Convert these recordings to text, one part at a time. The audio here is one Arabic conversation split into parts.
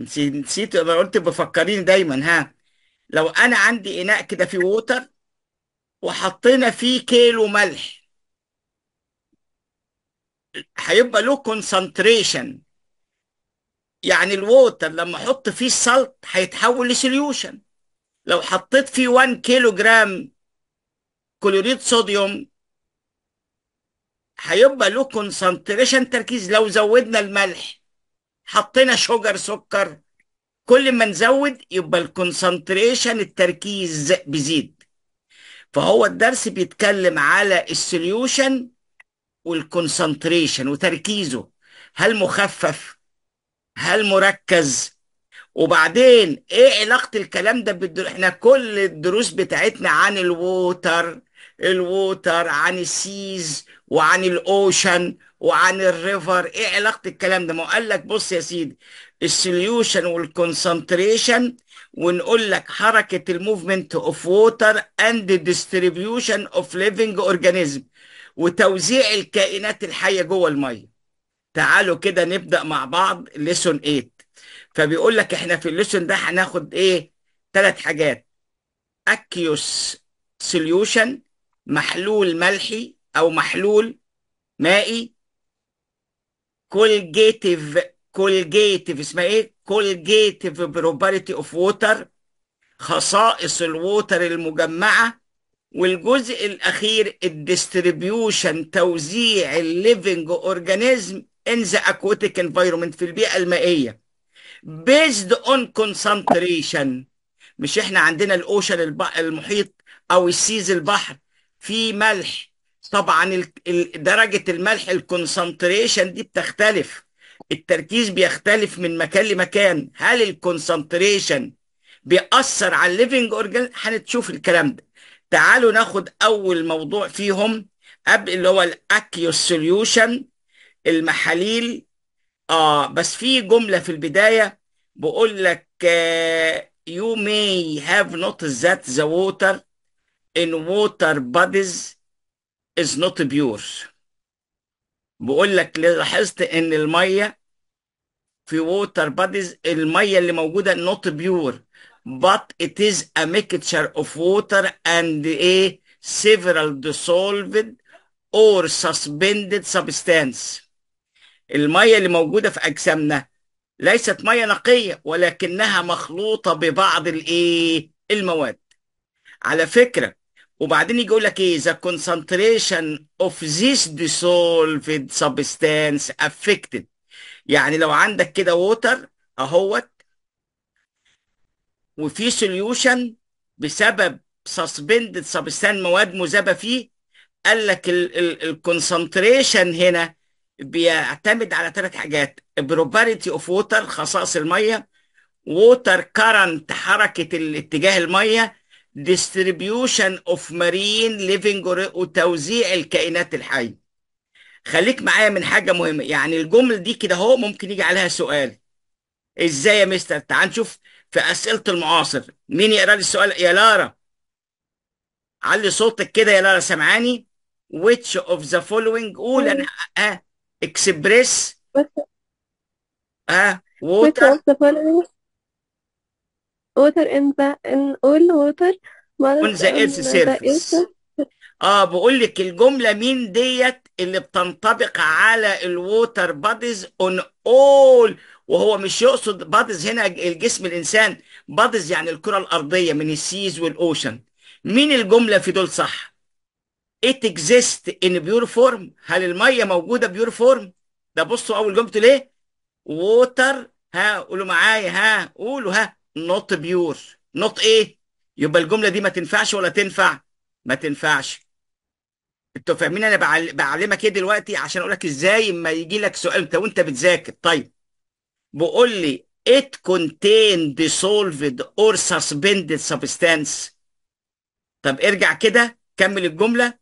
نسيت نسيت انا قلت بفكرين دايما ها لو انا عندي اناء كده فيه ووتر وحطينا فيه كيلو ملح هيبقى له كونسنتريشن يعني الووتر لما احط فيه السلط هيتحول لسوليوشن لو حطيت فيه 1 كيلو جرام كلوريد صوديوم هيبقى له كونسنتريشن تركيز لو زودنا الملح حطينا شوجر سكر كل ما نزود يبقى الكونسنتريشن التركيز بيزيد فهو الدرس بيتكلم على السوليوشن والكونسنتريشن وتركيزه هل مخفف هل مركز وبعدين ايه علاقه الكلام ده بالدروس احنا كل الدروس بتاعتنا عن الووتر الووتر عن السيز وعن الاوشن وعن الريفر ايه علاقه الكلام ده ما قال لك بص يا سيدي السوليوشن والكونسنتريشن ونقول لك حركه الموفمنت اوف ووتر اند ديستريبيوشن اوف ليفنج اورجانيزم وتوزيع الكائنات الحيه جوه الميه تعالوا كده نبدا مع بعض ليسون 8 فبيقول لك احنا في الليسون ده هناخد ايه ثلاث حاجات اكيوس سوليوشن محلول ملحي او محلول مائي كولجيتيف كولجيتيف اسمها ايه؟ كولجيتيف بروبرتي اوف ووتر خصائص الووتر المجمعه والجزء الاخير الديستريبيوشن توزيع الليفنج اورجانيزم ان ذا اكواتيك انفايرمنت في البيئه المائيه بيزد اون كونسنتريشن مش احنا عندنا الاوشن المحيط او السيز البحر في ملح طبعا درجة الملح الكونسنتريشن دي بتختلف التركيز بيختلف من مكان لمكان هل الكونسنتريشن بيأثر على الليفنج اورجان هنشوف الكلام ده تعالوا ناخد اول موضوع فيهم قبل اللي هو الاكيو سوليوشن المحاليل اه بس في جمله في البدايه بقول لك يو مي هاف نوت ذات ذا ووتر ان ووتر water is not pure بقول لك لاحظت ان الميه في ووتر باديز الميه اللي موجوده not pure but it is a mixture of water and a several dissolved or suspended substance الميه اللي موجوده في اجسامنا ليست ميه نقيه ولكنها مخلوطه ببعض الايه المواد على فكره وبعدين يجي يقول لك ايه the concentration of this dissolved substance affected يعني لو عندك كده ووتر اهوت وفي سوليوشن بسبب سسبندد سبستان مواد مذابه فيه قال لك الكونسنتريشن هنا بيعتمد على ثلاث حاجات بروباريتي اوف ووتر خصائص الميه ووتر كرنت حركه الاتجاه الميه ديستريبيوشن اوف مارين ليفنج وتوزيع الكائنات الحيه خليك معايا من حاجه مهمه يعني الجمله دي كده اهو ممكن يجي عليها سؤال ازاي يا مستر تعال نشوف في اسئله المعاصر مين يقرا لي السؤال يا لارا علي صوتك كده يا لارا سامعاني which of the following قول انا اه اكسبريس اه ووتر water in the in all um, water on ذا ايرث سيرفيس اه بقول لك الجمله مين ديت اللي بتنطبق على الووتر باديز اون اول وهو مش يقصد باديز هنا الجسم الانسان باديز يعني الكره الارضيه من السيز والاوشن مين الجمله في دول صح ات اكزيست ان بيور فورم هل الميه موجوده بيور فورم ده بصوا اول جملته ليه ووتر ها قولوا معايا ها قولوا ها نوت بيور نوت ايه يبقى الجمله دي ما تنفعش ولا تنفع ما تنفعش انتوا فاهمين انا بعلمك ايه دلوقتي عشان اقول لك ازاي ما يجي لك سؤال انت وانت بتذاكر طيب بقول لي it contain dissolved or suspended substance طب ارجع كده كمل الجمله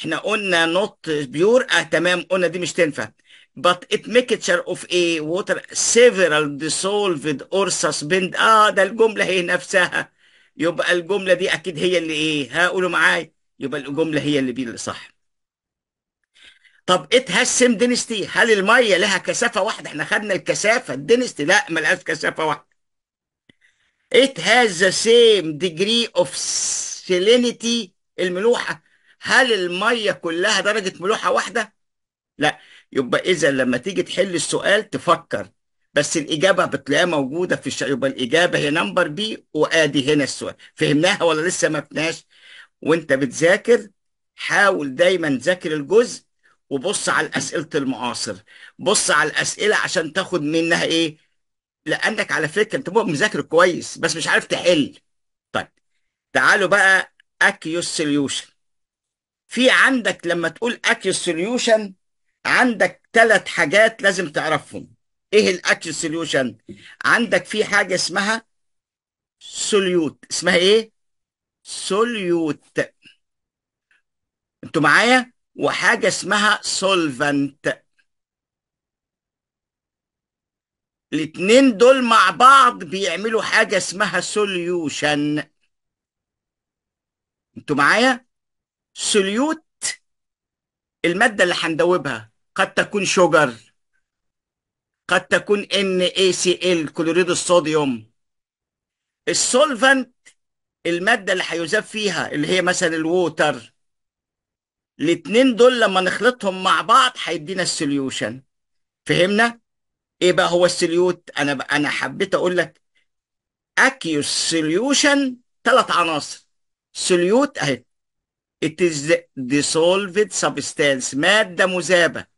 احنا قلنا نوت بيور اه تمام قلنا دي مش تنفع but it mixture of a water several dissolved or suspend اه ده الجملة هي نفسها يبقى الجملة دي أكيد هي اللي إيه هقولوا معايا يبقى الجملة هي اللي بي اللي صح طب it has same density هل المية لها كثافة واحدة احنا خدنا الكثافة الدنستي لا لهاش كثافة واحدة it has the same degree of salinity الملوحة هل المية كلها درجة ملوحة واحدة لا يبقى اذا لما تيجي تحل السؤال تفكر بس الاجابه بتلاقيها موجوده في الشيء يبقى الاجابه هي نمبر بي وادي هنا السؤال فهمناها ولا لسه ما فهمناش وانت بتذاكر حاول دايما ذاكر الجزء وبص على اسئله المعاصر بص على الاسئله عشان تاخد منها ايه لانك على فكره انت مذاكر كويس بس مش عارف تحل طيب تعالوا بقى اكيوس سوليوشن في عندك لما تقول اكيوس سوليوشن عندك ثلاث حاجات لازم تعرفهم ايه الاكشن سوليوشن عندك في حاجه اسمها سوليوت اسمها ايه سوليوت انتوا معايا وحاجه اسمها سولفنت الاتنين دول مع بعض بيعملوا حاجه اسمها سوليوشن انتوا معايا سوليوت الماده اللي هندوبها قد تكون شوجر قد تكون NaCl كلوريد الصوديوم السولفنت المادة اللي هيذاب فيها اللي هي مثلا الووتر الاتنين دول لما نخلطهم مع بعض هيدينا السوليوشن فهمنا؟ ايه بقى هو السوليوت؟ انا ب... انا حبيت اقول لك اكيوس سوليوشن ثلاث عناصر سوليوت اهي it is the dissolved substance مادة مذابة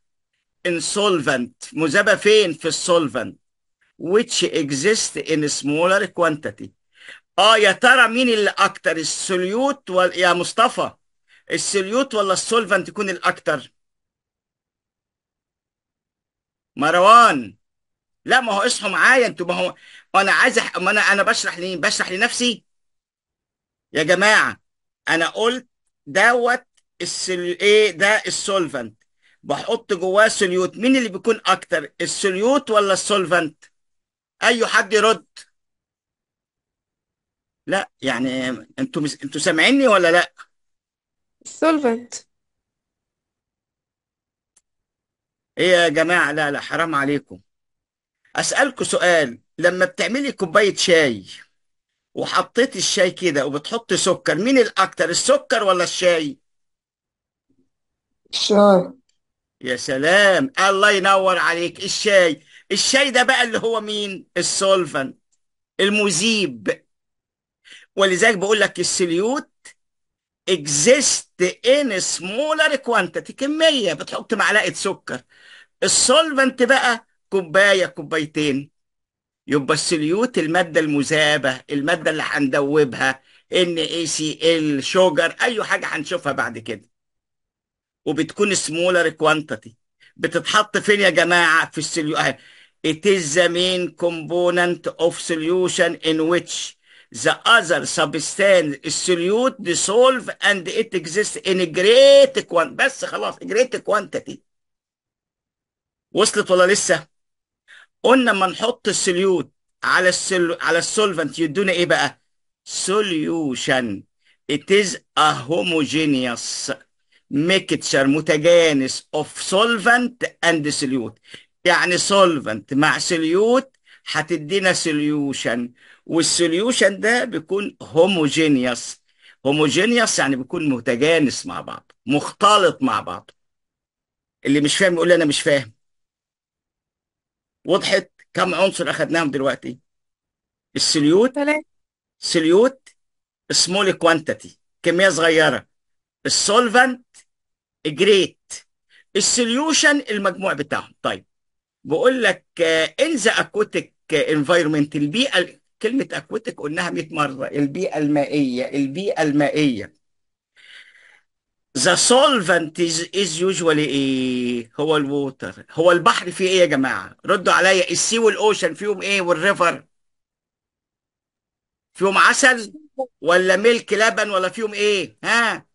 insolvent مذابة فين في السولفنت which exists in smaller quantity اه يا ترى مين اللي اكتر السوليوت ولا يا مصطفى السوليوت ولا السولفنت يكون الاكتر مروان لا ما هو اصحوا معايا انتوا ما هو انا عايز أح... ما انا انا بشرح لي بشرح لنفسي يا جماعه انا قلت دوت السل... ايه ده السولفنت بحط جواه سوليوت مين اللي بيكون اكتر السوليوت ولا السولفنت اي حد يرد لا يعني انتوا مس... انتوا سامعيني ولا لا السولفنت ايه يا جماعه لا لا حرام عليكم اسالكم سؤال لما بتعملي كوبايه شاي وحطيتي الشاي كده وبتحطي سكر مين الاكتر السكر ولا الشاي الشاي يا سلام الله ينور عليك الشاي الشاي ده بقى اللي هو مين السولفنت المذيب ولذلك بقول لك السليوت اكزيست ان سمولر كوانتيتي كمية بتحط معلقة سكر السولفنت بقى كوباية كوبايتين يبقى السليوت المادة المذابة المادة اللي هندوبها ال شوجر أي حاجة هنشوفها بعد كده وبتكون سمولر كوانتيتي بتتحط فين يا جماعه في السليو اهي it is the main component of solution in which the other substance is solute dissolve and it exists in a great quantity بس خلاص great quantity وصلت ولا لسه قلنا ما نحط السليوت على السل... على السولفنت يدونا ايه بقى solution it is a homogeneous ميكتشر متجانس اوف سولفنت اند سليوت يعني سولفنت مع سليوت هتدينا سوليوشن والسوليوشن ده بيكون هوموجينيوس هوموجينيوس يعني بيكون متجانس مع بعض مختلط مع بعض اللي مش فاهم يقول لي انا مش فاهم وضحت كم عنصر اخذناهم دلوقتي السوليوت سوليوت سمول كوانتيتي كميه صغيره السولفنت جريت السوليوشن المجموع بتاعهم طيب بقول لك ان ذا اكوتيك انفايرمنت البيئه كلمه اكوتيك قلناها 100 مره البيئه المائيه البيئه المائيه ذا سولفنت از يوجوالي ايه هو الووتر هو البحر فيه ايه يا جماعه ردوا عليا السي والاوشن فيهم ايه والريفر فيهم عسل ولا ملك لبن ولا فيهم ايه ها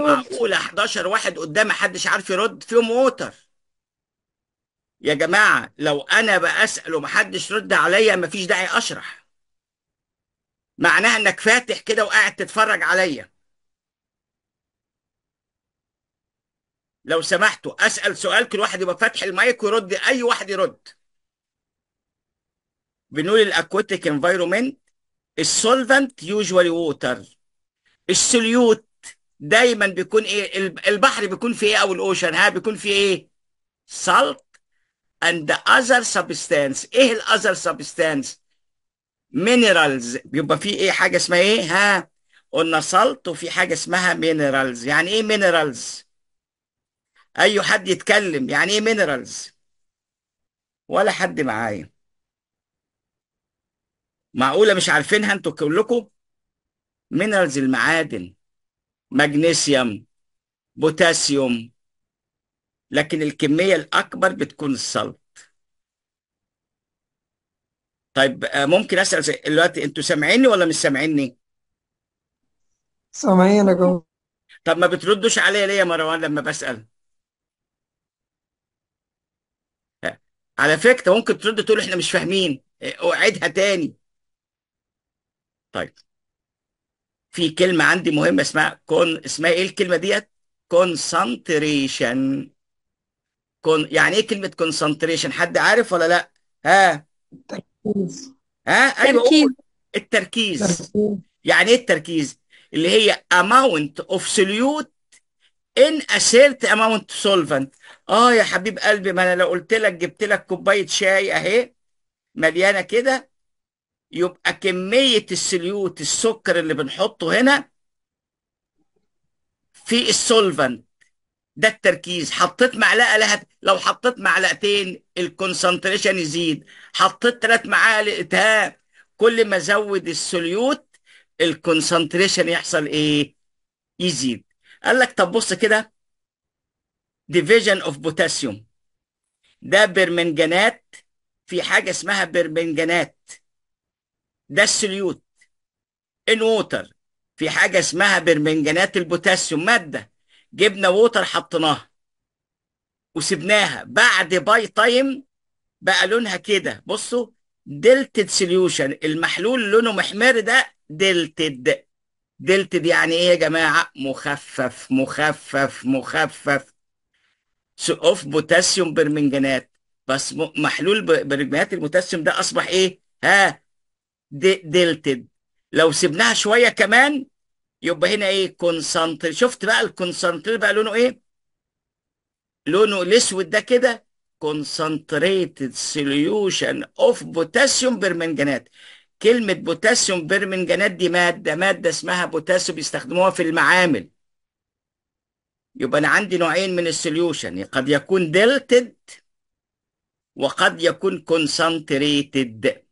معقوله 11 واحد قدام محدش عارف يرد فيهم ووتر يا جماعه لو انا بسال ومحدش رد عليا مفيش داعي اشرح معناها انك فاتح كده وقاعد تتفرج عليا لو سمحتوا اسال سؤال كل واحد يبقى فاتح المايك ويرد اي واحد يرد بنقول الاكواتيك انفايرومنت السولفنت يوجوالي ووتر السوليوت دايما بيكون ايه البحر بيكون فيه ايه او الاوشن ها بيكون فيه ايه سالت اند اذر سبستانس ايه الاذر سبستانس مينرالز بيبقى فيه ايه حاجه اسمها ايه ها قلنا سالت وفي حاجه اسمها مينرالز يعني ايه مينرالز اي حد يتكلم يعني ايه مينرالز ولا حد معايا معقوله مش عارفينها انتوا كلكم مينرالز المعادن مغنيسيوم بوتاسيوم لكن الكمية الأكبر بتكون الصلب طيب آه، ممكن أسأل دلوقتي أنتوا سامعيني ولا مش سامعيني؟ سامعين يا طب ما بتردوش عليا ليه يا مروان لما بسأل؟ آه، على فكرة ممكن ترد تقول إحنا مش فاهمين آه، أعيدها تاني طيب في كلمه عندي مهمه اسمها كون اسمها ايه الكلمه ديت كونسنتريشن كون يعني ايه كلمه كونسنتريشن حد عارف ولا لا ها التركيز ها ايوه التركيز يعني ايه التركيز اللي هي amount of solute in a certain amount solvent اه يا حبيب قلبي ما انا لو قلت لك جبت لك كوبايه شاي اهي مليانه كده يبقى كمية السليوت السكر اللي بنحطه هنا في السولفنت ده التركيز حطيت معلقه لها لو حطيت معلقتين الكونسنتريشن يزيد حطيت ثلاث معالق ها كل ما ازود السوليوت الكونسنتريشن يحصل ايه يزيد قال لك طب بص كده ديفيجن اوف بوتاسيوم ده برمنجانات في حاجه اسمها برمنجانات ده السليوت ان ووتر في حاجه اسمها برمنجانات البوتاسيوم ماده جبنا ووتر حطيناها وسبناها بعد باي تايم بقى لونها كده بصوا دلتد سوليوشن المحلول لونه محمر ده دلتد دلتد يعني ايه يا جماعه مخفف مخفف مخفف اوف بوتاسيوم برمنجانات بس محلول برمنجانات البوتاسيوم ده اصبح ايه ها ديلتد لو سبناها شويه كمان يبقى هنا ايه كونسنتر شفت بقى الكونسنتر بقى لونه ايه لونه الاسود ده كده كونسنتريتد سوليوشن اوف بوتاسيوم برمنجانات كلمه بوتاسيوم برمنجانات دي ماده ماده اسمها بوتاسيوم بيستخدموها في المعامل يبقى انا عندي نوعين من السوليوشن قد يكون ديلتد وقد يكون كونسنتريتد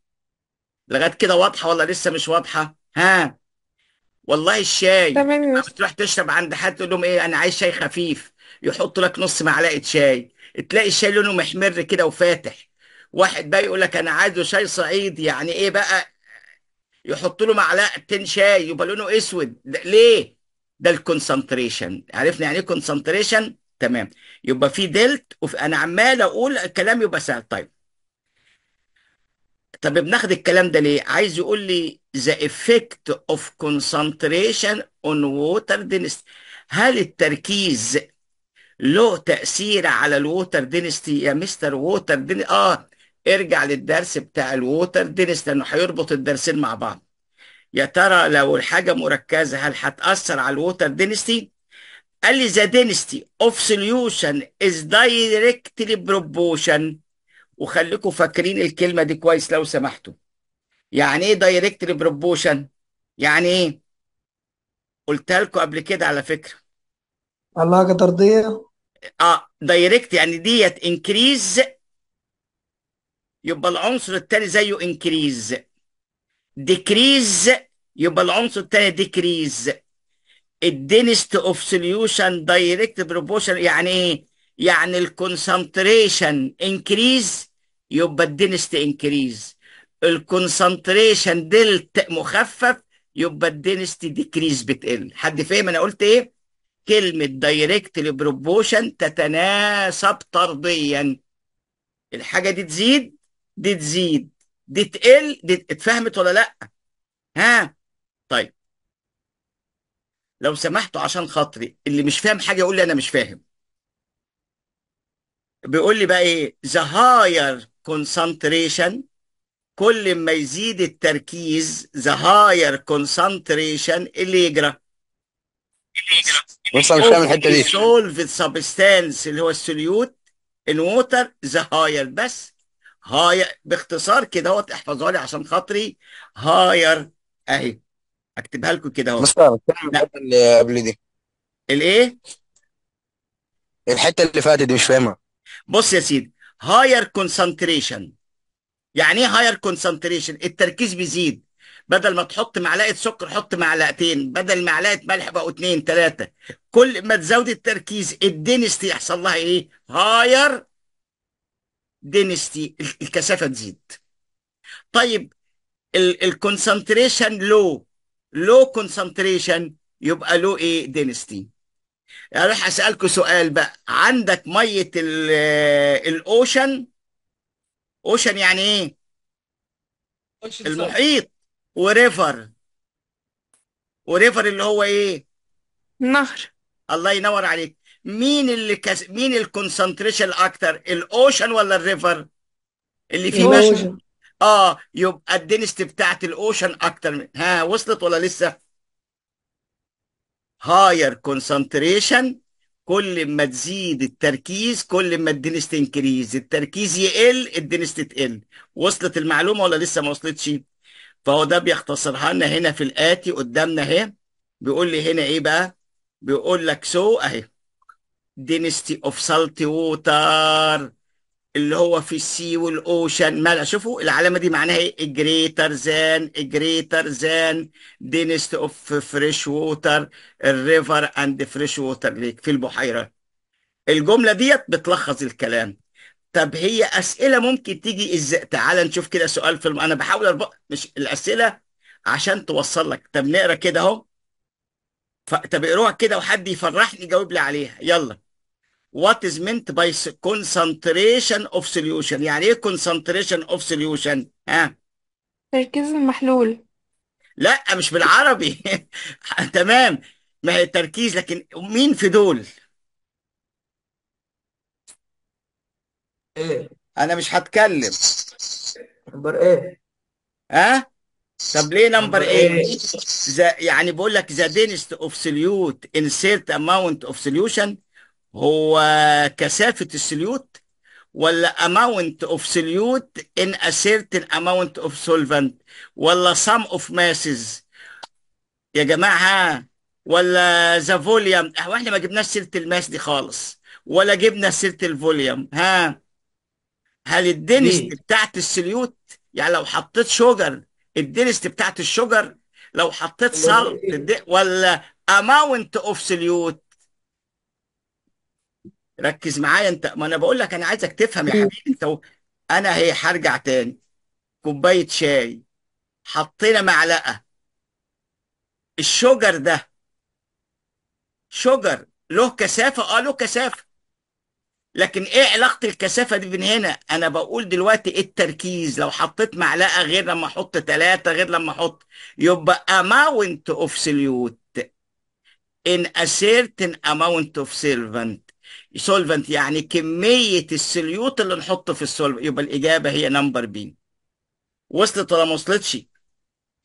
لغايه كده واضحه ولا لسه مش واضحه ها والله الشاي تمام لما بتروح تشرب عند حد تقول لهم ايه انا عايز شاي خفيف يحط لك نص معلقه شاي تلاقي الشاي لونه محمر كده وفاتح واحد بقى يقول لك انا عايزه شاي صعيدي يعني ايه بقى يحط له معلقتين شاي يبقى لونه اسود ده ليه ده الكونسنتريشن عرفنا يعني ايه كونسنتريشن تمام يبقى في دلت وفي انا عمال اقول الكلام يبقى سهل طيب طب بناخد الكلام ده ليه عايز يقول لي the effect of concentration on water density هل التركيز له تأثير على الووتر دينستي يا مستر ووتر دينستي اه ارجع للدرس بتاع الووتر دينستي لانه هيربط الدرسين مع بعض يا ترى لو الحاجة مركزة هل هتأثر على الووتر دينستي قال لي the density of solution is directly proportional وخليكم فاكرين الكلمه دي كويس لو سمحتوا يعني ايه دايركت ريبروبوشن يعني ايه قلتها لكم قبل كده على فكره علاقه طرديه اه دايركت يعني ديت انكريز يبقى العنصر الثاني زيه انكريز ديكريز يبقى العنصر الثاني ديكريز الدينست اوف سوليوشن دايركت بروبوشن يعني ايه يعني الكونسنتريشن انكريز يبقى الدنست انكريز الكونسنتريشن دلت مخفف يبقى الدنست ديكريز بتقل حد فاهم انا قلت ايه كلمه دايركت بروبوشن تتناسب طرديا الحاجه دي تزيد دي تزيد دي تقل دي اتفهمت ولا لا ها طيب لو سمحتوا عشان خاطري اللي مش فاهم حاجه يقول لي انا مش فاهم بيقول لي بقى ايه the higher concentration كل ما يزيد التركيز the higher concentration اللي يجرى بص مش فاهم الحته دي substance اللي هو السوليوت in water the higher بس هاير باختصار كده اهوت احفظها لي عشان خاطري هاير اهي اكتبها لكم كده اهو مستر اللي قبل دي الايه الحته اللي فاتت دي مش فاهمها بص يا سيدي هاير كونسنتريشن يعني ايه هاير كونسنتريشن التركيز بيزيد بدل ما تحط معلقه سكر حط معلقتين بدل معلقه ملح بقوا اتنين تلاته كل ما تزود التركيز الدينستي يحصل لها ايه هاير دينستي الكثافه تزيد طيب الكونسنتريشن لو لو كونسنتريشن يبقى لو ايه دينستي اروح اسالكوا سؤال بقى عندك ميه آه، الاوشن اوشن يعني ايه المحيط وريفر وريفر اللي هو ايه نهر الله ينور عليك مين اللي كس... مين الكونسنتريشن اكتر الاوشن ولا الريفر اللي فيه مشي اه يبقى الدنست بتاعت الاوشن اكتر من... ها وصلت ولا لسه هاير كونسنتريشن كل ما تزيد التركيز كل ما الدنس تنكريز التركيز يقل الدنس تقل وصلت المعلومه ولا لسه ما وصلتش فهو ده بيختصرها لنا هنا في الاتي قدامنا اهي بيقول لي هنا ايه بقى بيقول لك سو اهي density اوف سالت ووتر اللي هو في السي والاوشن ملا شوفوا العلامه دي معناها ايه جريتر ذان جريتر ذان دينست اوف فريش ووتر الريفر اند فريش ووتر ليك في البحيره الجمله ديت بتلخص الكلام طب هي اسئله ممكن تيجي ازاي تعال نشوف كده سؤال في الم... انا بحاول أرب... مش الاسئله عشان توصل لك طب نقرا كده اهو ف... طب اقروها كده وحد يفرحني يجاوب لي عليها يلا وات از مينت باي concentration اوف سوليوشن يعني ايه concentration اوف سوليوشن ها تركيز المحلول لا مش بالعربي تمام ما هي التركيز لكن مين في دول ايه انا مش هتكلم نمبر ايه ها طب ليه نمبر ايه, إيه. يعني بقول لك ذا دينست of solute in certain amount of solution هو كثافة السليوت ولا amount of solute in a certain amount of solvent ولا sum of masses يا جماعة ولا the volume هو أه، احنا ما جبناش سيرة الماس دي خالص ولا جبنا سيرة الفوليوم ها هل الدنست بتاعت السليوت يعني لو حطيت شوجر الدنست بتاعت الشوجر لو حطيت صلب إيه؟ ولا amount of solute ركز معايا انت ما انا بقول لك انا عايزك تفهم يا حبيبي انت و... انا هي هرجع تاني كوبايه شاي حطينا معلقه الشجر ده شجر له كثافه اه له كثافه لكن ايه علاقه الكثافه دي من هنا انا بقول دلوقتي ايه التركيز لو حطيت معلقه غير لما احط ثلاثه غير لما احط يبقى amount of solute in a certain amount of solvent سولفنت يعني كمية السليوت اللي نحطه في السولفنت يبقى الإجابة هي نمبر بي وصلت ولا ما وصلتش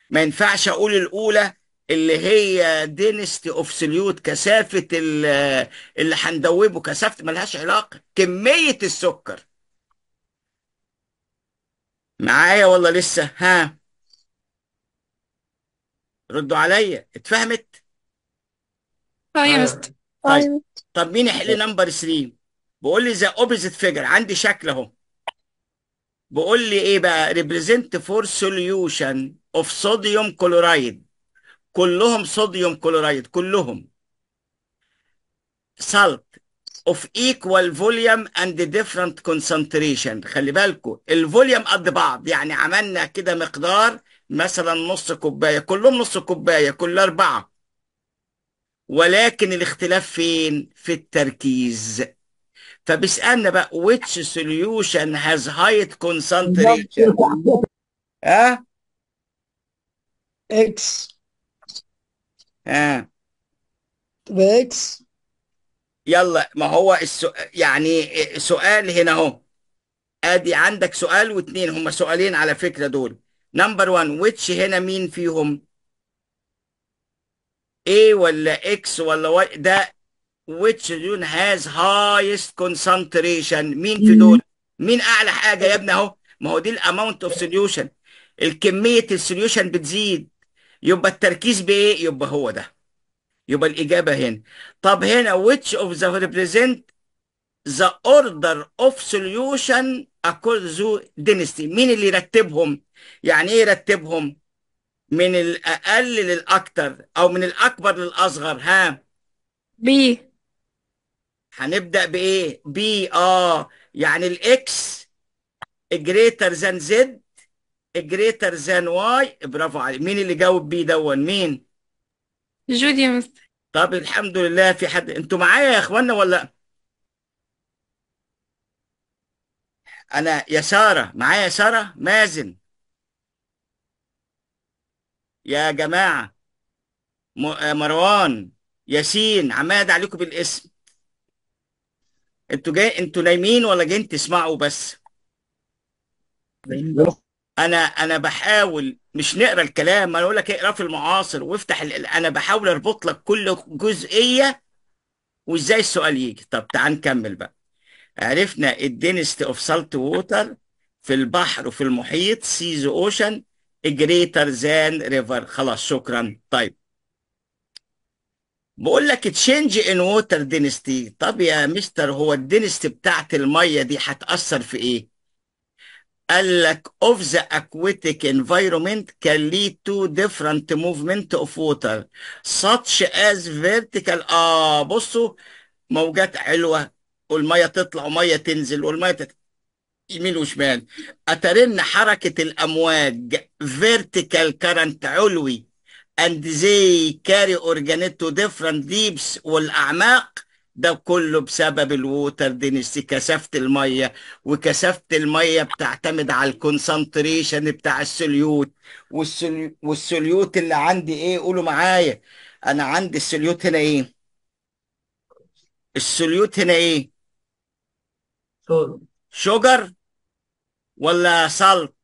ما ينفعش أقول الأولى اللي هي دينستي اوف سليوت كثافة اللي هندوبه كثافة ملهاش علاقة كمية السكر معايا ولا لسه ها ردوا عليا اتفهمت؟ طيب آه. طيب طب مين يحل نمبر 3 بقول لي ذا اوبوزيت فيجر عندي شكل اهو بقول لي ايه بقى ريبريزنت فور سوليوشن اوف صوديوم كلورايد كلهم صوديوم كلورايد كلهم سالت of equal volume and different concentration خلي بالكو الفوليوم قد بعض يعني عملنا كده مقدار مثلا نص كوبايه كلهم نص كوبايه كل اربعه ولكن الاختلاف فين في التركيز فبيسالنا بقى which solution has هايت concentration ها اكس ها اكس يلا ما هو السؤال يعني سؤال هنا اهو ادي عندك سؤال واثنين هما سؤالين على فكره دول نمبر 1 which هنا مين فيهم A ولا X ولا Y ده which دول has highest concentration مين في دول مين اعلى حاجه يا ابني اهو ما هو دي الاماونت اوف سوليوشن الكميه السوليوشن بتزيد يبقى التركيز بايه يبقى هو ده يبقى الاجابه هنا طب هنا which of the represent the order of solution according to density مين اللي يرتبهم يعني ايه يرتبهم من الأقل للأكتر أو من الأكبر للأصغر ها بي هنبدأ بإيه؟ بي آه يعني الإكس جريتر ذان زد جريتر ذان واي برافو عليك مين اللي جاوب بي دون مين؟ جودي يا مستر طب الحمد لله في حد انتوا معايا يا اخوانا ولا انا يا ساره معايا يا ساره مازن يا جماعة آه، مروان ياسين عماد عليكم بالاسم انتوا جاي انتوا نايمين ولا جايين تسمعوا بس انا انا بحاول مش نقرا الكلام انا اقول لك اقرا في المعاصر وافتح ال... انا بحاول اربط لك كل جزئيه وازاي السؤال يجي طب تعال نكمل بقى عرفنا الدينستي اوف سالت ووتر في البحر وفي المحيط سيز اوشن جريتر ذان ريفر خلاص شكرا طيب بقول لك تشينج ان ووتر دينستي طب يا مستر هو الدينستي بتاعت الميه دي هتأثر في ايه؟ قال لك اوف ذا اكويتيك environment كان ليد تو ديفرنت موفمنت اوف ووتر ساتش از فيرتيكال اه بصوا موجات حلوه والميه تطلع وميه تنزل والميه تت... يمين وشمال أترن حركة الأمواج vertical current علوي and they carry organic to different deeps والأعماق ده كله بسبب الووتر دينستي كثافة المية وكثافة المية بتعتمد على الكونسنتريشن بتاع السليوت والسوليوت والسليوت اللي عندي ايه قولوا معايا انا عندي السليوت هنا ايه السليوت هنا ايه شوجر ولا سلط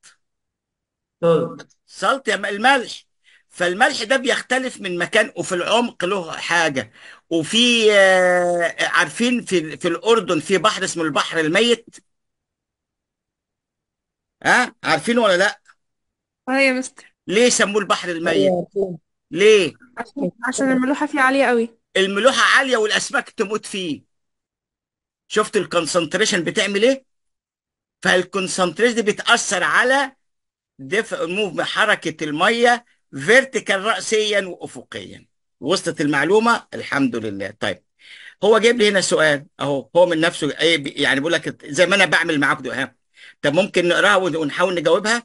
سلط سلط يا الملح فالملح ده بيختلف من مكان وفي العمق له حاجة وفي آه، عارفين في في الأردن في بحر اسمه البحر الميت ها أه؟ عارفينه ولا لا اه يا مستر ليه سموه البحر الميت أيوة، ليه عشان عشان الملوحة فيه عالية قوي الملوحة عالية والأسماك تموت فيه شفت الكونسنتريشن بتعمل ايه فالكونسنتريشن دي بتاثر على دفع موف حركه الميه فيرتيكال راسيا وافقيا وصلت المعلومه الحمد لله طيب هو جايب لي هنا سؤال اهو هو من نفسه يعني بيقول لك زي ما انا بعمل معاكم ها طب ممكن نقراها ونحاول نجاوبها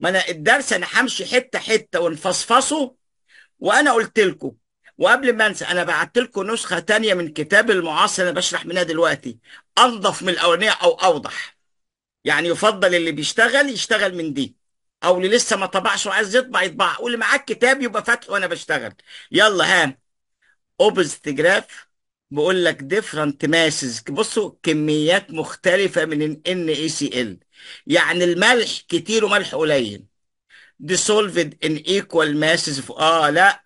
ما انا الدرس انا همشي حته حته ونفصفصه وانا قلت لكم وقبل ما انسى انا بعت لكم نسخه ثانيه من كتاب المعاصر انا بشرح منها دلوقتي انظف من الاولانيه او اوضح يعني يفضل اللي بيشتغل يشتغل من دي او اللي لسه ما طبعش وعايز يطبع يطبع واللي معاك كتاب يبقى فاتحه وانا بشتغل يلا ها اوبست جراف بقول لك ديفرنت ماسز بصوا كميات مختلفه من ان اي سي ال يعني الملح كتير وملح قليل ديسولفد ان ايكوال ماسز اه لا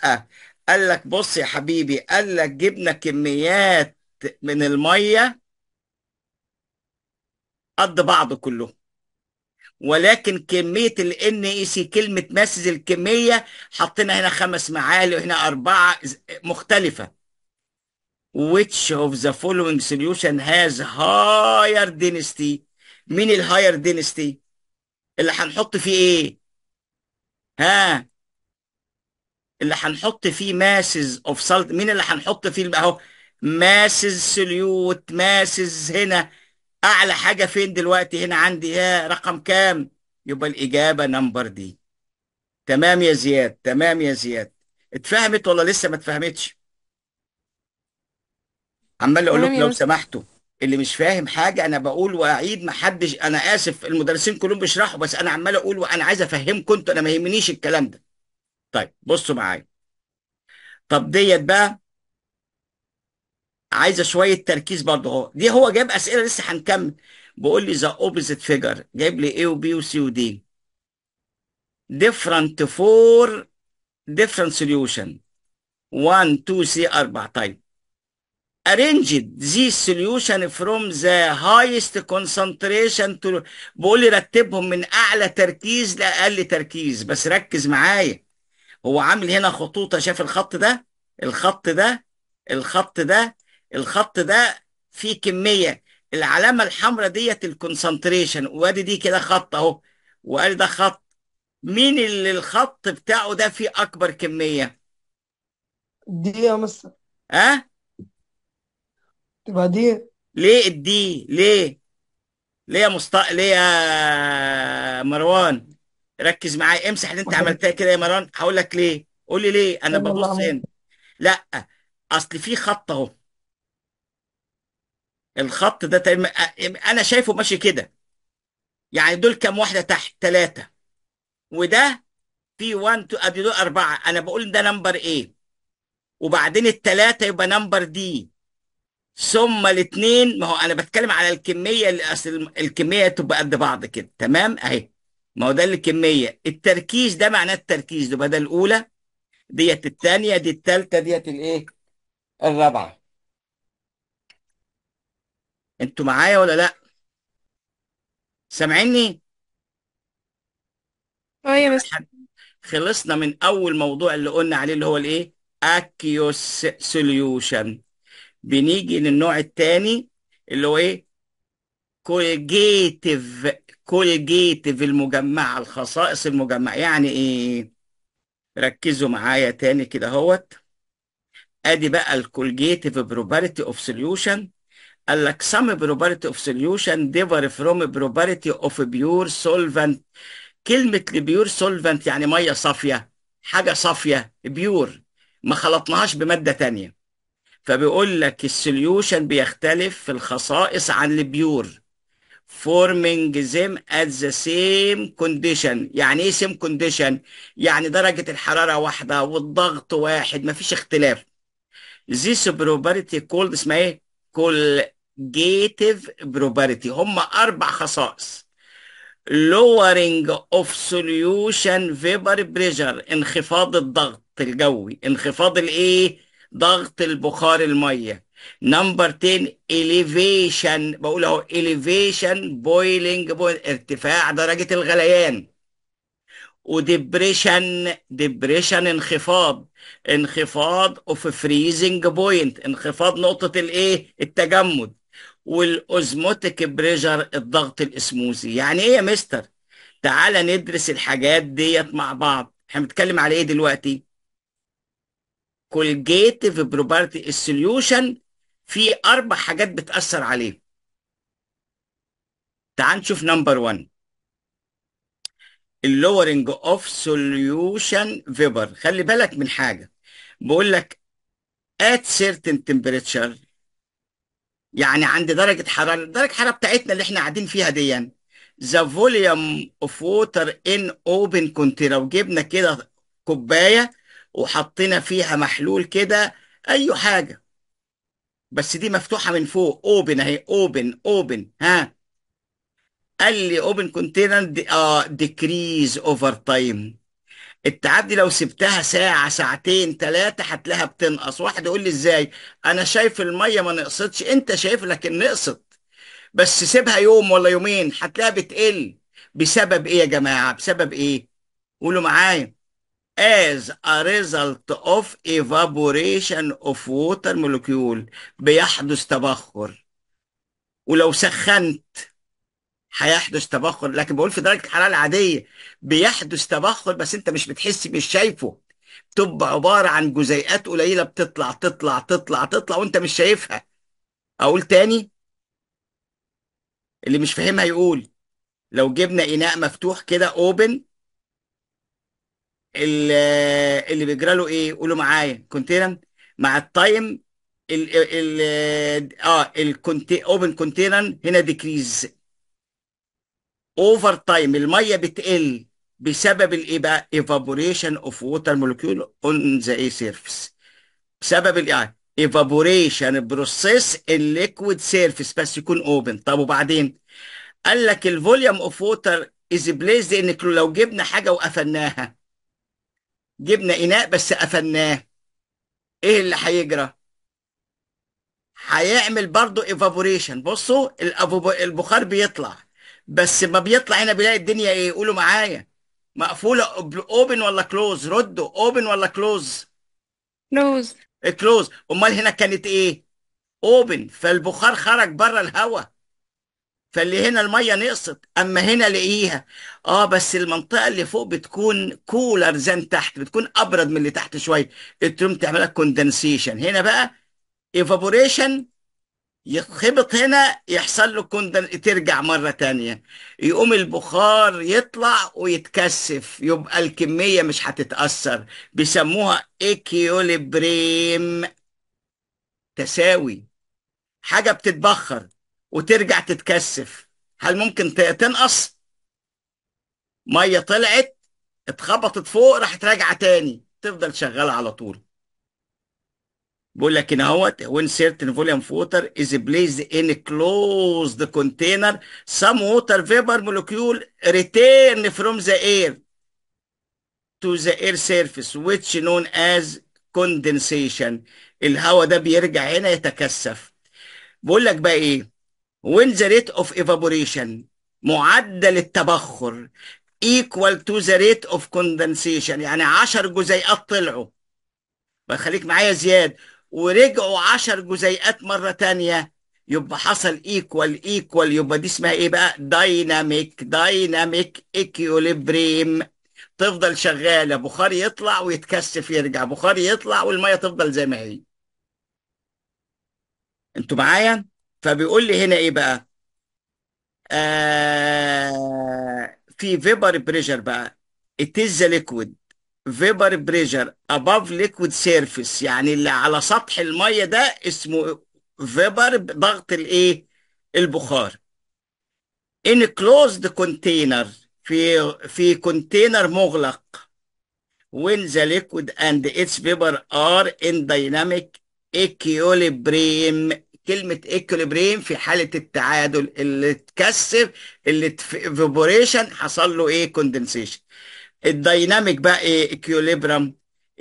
قال لك بص يا حبيبي قال لك جبنا كميات من الميه قد بعض كله ولكن كمية ال ان سي كلمة مسج الكمية حطينا هنا خمس معالي وهنا أربعة مختلفة which of the following solution has higher density مين الهاير density اللي هنحط فيه ايه ها اللي هنحط فيه masses of salt مين اللي هنحط فيه اهو masses solute masses هنا اعلى حاجه فين دلوقتي هنا عندي ها رقم كام يبقى الاجابه نمبر دي تمام يا زياد تمام يا زياد اتفهمت ولا لسه ما اتفهمتش عمال اقول لكم لو سمحتوا اللي مش فاهم حاجه انا بقول واعيد ما حدش انا اسف المدرسين كلهم بيشرحوا بس انا عمال اقول وانا عايز افهمكم انتوا انا ما يهمنيش الكلام ده طيب بصوا معايا طب ديت بقى عايزه شويه تركيز برضه اهو دي هو جايب اسئله لسه هنكمل بيقول لي ذا اوبزيت فيجر جايب لي ايه وبي وسي ودي ديفرنت فور ديفرنت سوليوشن 1 2 3 4 طيب ارينجد ذي سوليوشن فروم ذا هايست كونسنتريشن بيقول لي رتبهم من اعلى تركيز لاقل تركيز بس ركز معايا هو عامل هنا خطوطه شايف الخط ده الخط ده الخط ده الخط ده فيه كميه العلامه الحمراء ديت الكونسنتريشن وادي دي كده خط اهو وادي ده خط مين اللي الخط بتاعه ده فيه اكبر كميه دي يا مستر ها أه؟ تبقى دي ليه الدي ليه ليه يا مست ليه يا مروان ركز معايا امسح اللي انت عملتها كده يا مروان هقول لك ليه قول لي ليه انا ببص هنا لا اصل في خط اهو الخط ده تقريبا انا شايفه ماشي كده يعني دول كام واحده تحت ثلاثه وده في 1 2 ادي دول اربعه انا بقول ده نمبر ايه وبعدين الثلاثه يبقى نمبر دي ثم الاثنين ما هو انا بتكلم على الكميه اللي اصل الكميه تبقى قد بعض كده تمام اهي ما هو ده الكميه التركيز ده معناه التركيز ده بدل الاولى ديت الثانيه دي الثالثه ديت الايه الرابعه انتوا معايا ولا لا سامعيني ايوه بس خلصنا من اول موضوع اللي قلنا عليه اللي هو الايه اكيوس سوليوشن بنيجي للنوع الثاني اللي هو ايه كولجيتيف كولجيتيف المجمعة الخصائص المجمعة يعني ايه ركزوا معايا تاني كده اهوت ادي بقى الكولجيتيف بروبرتي اوف سوليوشن قال لك some بروبرتي of solution differ from بروبرتي of pure solvent كلمة البيور سولفنت يعني مية صافية حاجة صافية بيور ما خلطناهاش بمادة تانية فبيقول لك السوليوشن بيختلف في الخصائص عن البيور forming them at the same condition يعني ايه same condition يعني درجة الحرارة واحدة والضغط واحد مفيش اختلاف this probability called اسمها ايه كول جيتيف بروبرتي هم أربع خصائص lowering of solution vapor pressure انخفاض الضغط الجوي انخفاض الايه ضغط البخار الميه نمبر 10 elevation بقول اهو elevation boiling ارتفاع درجه الغليان وديبريشن ديبريشن انخفاض انخفاض اوف فريزنج بوينت انخفاض نقطه الايه التجمد والاوزموتيك بريجر الضغط الاسموزي يعني ايه يا مستر تعالى ندرس الحاجات ديت مع بعض احنا بنتكلم على ايه دلوقتي كولجيتيف بروبرتي السوليوشن في اربع حاجات بتاثر عليه تعال نشوف نمبر 1 اللورنج اوف سوليوشن فيبر خلي بالك من حاجه بقول لك ات سيرتن تمبريتشر يعني عند درجة حرارة درجة الحرارة بتاعتنا اللي احنا قاعدين فيها دي يعني. the volume of water in open container لو جبنا كده كوباية وحطينا فيها محلول كده أي حاجة بس دي مفتوحة من فوق open أهي open open ها قال لي open container آه decrease over time التعدي دي لو سبتها ساعة ساعتين ثلاثة هتلاقيها بتنقص واحد يقول لي ازاي انا شايف المية ما نقصتش انت شايف لكن نقصت بس سيبها يوم ولا يومين هتلاقيها بتقل بسبب ايه يا جماعة بسبب ايه قولوا معايا as a result of evaporation of water molecule بيحدث تبخر ولو سخنت هيحدث تبخر لكن بقول في درجه الحراره العاديه بيحدث تبخر بس انت مش بتحس مش شايفه تبقى عباره عن جزيئات قليله بتطلع تطلع تطلع تطلع وانت مش شايفها اقول تاني اللي مش فاهمها يقول لو جبنا اناء مفتوح كده اوبن اللي بيجرى له ايه قولوا معايا كونتينر مع التايم ال ال اه الكونتي اوبن كونتينر هنا ديكريز اوفر تايم الميه بتقل بسبب الايه بقى ايفابوريشن اوف ووتر مولكيول اون ذا اي سيرفيس بسبب الايه ايفابوريشن بروسيس الليكويد سيرفيس بس يكون اوبن طب وبعدين قال لك الفوليوم اوف ووتر از بليزد ان لو جبنا حاجه وقفلناها جبنا اناء بس قفلناه ايه اللي هيجرى هيعمل برضه ايفابوريشن بصوا البخار بيطلع بس ما بيطلع هنا بيلاقي الدنيا ايه قولوا معايا مقفوله اوبن ولا كلوز ردوا اوبن ولا كلوز كلوز كلوز امال هنا كانت ايه اوبن فالبخار خرج بره الهواء فاللي هنا الميه نقصت اما هنا لقيها اه بس المنطقه اللي فوق بتكون كولر زان تحت بتكون ابرد من اللي تحت شويه تقوم تعملها كوندنسيشن هنا بقى ايفابوريشن يتخبط هنا يحصل له كوندن ترجع مرة تانية يقوم البخار يطلع ويتكثف يبقى الكمية مش هتتأثر بيسموها اكيوليبريم تساوي حاجة بتتبخر وترجع تتكثف هل ممكن تنقص مية طلعت اتخبطت فوق راحت راجعة تاني تفضل شغالة على طول بيقول لك هنا اهوت when certain volume of water is placed in a closed container some water vapor molecule return from the air to the air surface which known as condensation الهواء ده بيرجع هنا يتكثف بقول لك بقى ايه when the rate of evaporation معدل التبخر equal to the rate of condensation يعني 10 جزيئات طلعوا بخليك معايا زياد ورجعوا عشر جزيئات مرة تانية يبقى حصل ايكوال ايكوال يبقى دي اسمها ايه بقى دايناميك دايناميك اكيوليبريم تفضل شغالة بخار يطلع ويتكثف يرجع بخار يطلع والمية تفضل زي ما هي انتوا معايا فبيقول لي هنا ايه بقى آه في فيبر بريشر بقى it ذا ليكويد فيبر بريشر اباف ليكويد سيرفيس يعني اللي على سطح الميه ده اسمه فيبر ضغط الايه البخار ان كلوزد كونتينر في في كونتينر مغلق وين ذا ليكويد اند اتس فيبر ار ان دايناميك equilibrium كلمة equilibrium في حالة التعادل اللي اتكسر اللي فيبوريشن حصل له ايه كوندنسيشن الديناميك بقى إيه؟ equilibrium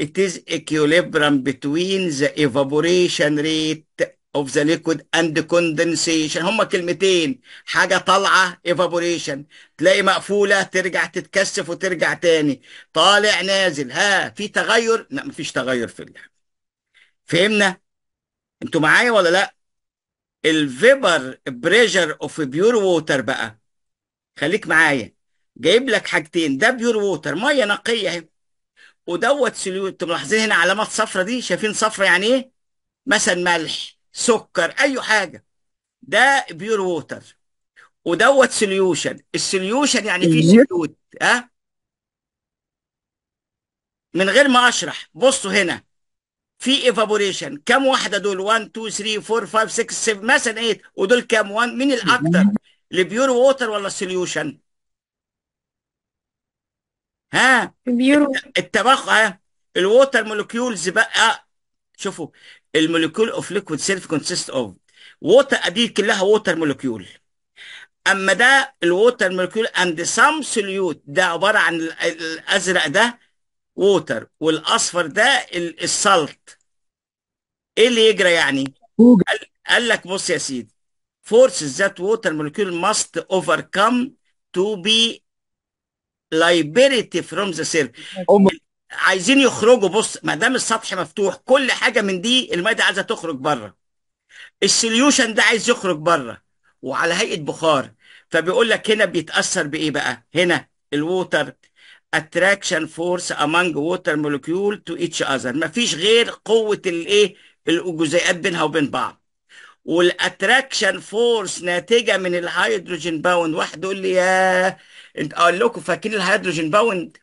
it is equilibrium between the evaporation rate of the liquid and the condensation هما كلمتين حاجة طالعة evaporation تلاقي مقفولة ترجع تتكثف وترجع تاني طالع نازل ها في تغير لا مفيش تغير في اللحم فهمنا انتوا معايا ولا لا الفيبر بريشر اوف بيور ووتر بقى خليك معايا جايب لك حاجتين ده بيور ووتر ميه نقيه اهي ودوت سوليو انتوا ملاحظين هنا علامات صفرة دي شايفين صفرة يعني ايه مثلا ملح سكر اي حاجه ده بيور ووتر ودوت سوليوشن السوليوشن يعني فيه سوليوت ها أه؟ من غير ما اشرح بصوا هنا في ايفابوريشن كم واحده دول 1 2 3 4 5 6 7 مثلا 8 ودول كام 1 مين الاكثر البيور ووتر ولا السوليوشن ها بيورو التبخر الووتر مولكيولز بقى شوفوا المولكيول اوف ليكويد سيلف كونسيست اوف ووتر دي كلها ووتر مولكيول اما ده الووتر مولكيول اند سام سوليوت ده عباره عن الازرق ده ووتر والاصفر ده السلط ايه اللي يجرى يعني قال, لك بص يا سيدي فورسز ذات ووتر مولكيول ماست اوفركم تو بي liability from the surface عايزين يخرجوا بص ما دام السطح مفتوح كل حاجه من دي الماده عايزه تخرج بره السوليوشن ده عايز يخرج بره وعلى هيئه بخار فبيقول لك هنا بيتاثر بايه بقى هنا الووتر اتراكشن فورس امانج ووتر مولكيول تو اتش اذر مفيش غير قوه الايه الجزيئات بينها وبين بعض والاتراكشن فورس ناتجه من الهيدروجين باوند واحد يقول لي ياه انت اقول لكم فاكرين الهيدروجين باوند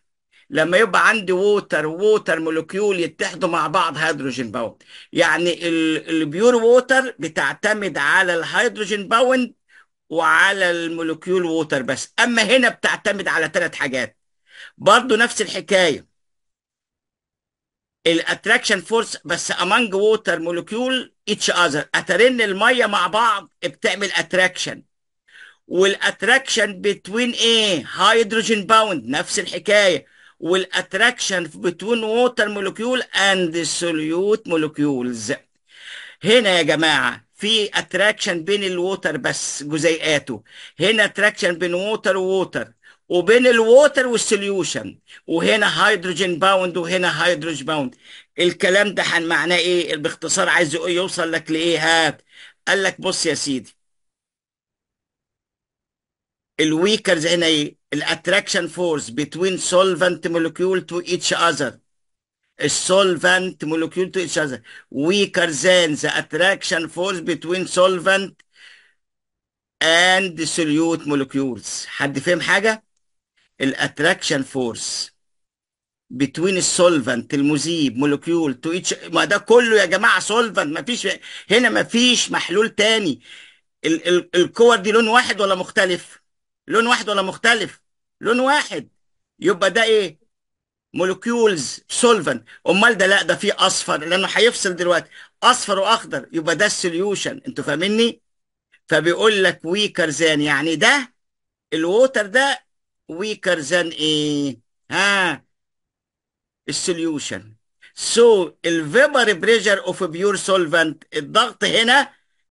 لما يبقى عندي ووتر ووتر مولوكيول يتحدوا مع بعض هيدروجين باوند يعني البيور ووتر بتعتمد على الهيدروجين باوند وعلى المولوكيول ووتر بس اما هنا بتعتمد على ثلاث حاجات برضو نفس الحكايه الاتراكشن فورس بس امانج ووتر مولكيول اتش اذر اترن الميه مع بعض بتعمل اتراكشن والاتراكشن بتوين ايه هيدروجين باوند نفس الحكايه والاتراكشن بتوين ووتر مولكيول اند سوليوت مولكيولز هنا يا جماعه في اتراكشن بين الووتر بس جزيئاته هنا اتراكشن بين ووتر ووتر وبين الووتر والسوليوشن وهنا هيدروجين باوند وهنا هيدروجين باوند الكلام ده معناه ايه باختصار عايز يوصل لك لايه هات قال لك بص يا سيدي الويكرز هنا ايه الاتراكشن فورس بتوين سولفنت مولكيول تو ايتش اذر السولفنت مولكيول تو ايتش اذر ويكر ذان ذا اتراكشن فورس بتوين سولفنت اند سوليوت مولكيولز حد فاهم حاجه الاتراكشن فورس بتوين السولفنت المذيب مولكيول تو اتش ما ده كله يا جماعه سولفنت ما فيش هنا ما فيش محلول تاني ال ال الكور دي لون واحد ولا مختلف لون واحد ولا مختلف لون واحد يبقى ده ايه مولكيولز سولفنت امال ده لا ده فيه اصفر لانه هيفصل دلوقتي اصفر واخضر يبقى ده السوليوشن انتوا فاهميني فبيقول لك ويكر زان يعني ده الووتر ده weaker than ايه ها السوليوشن so الفيبر بريشر اوف بيور سولفنت الضغط هنا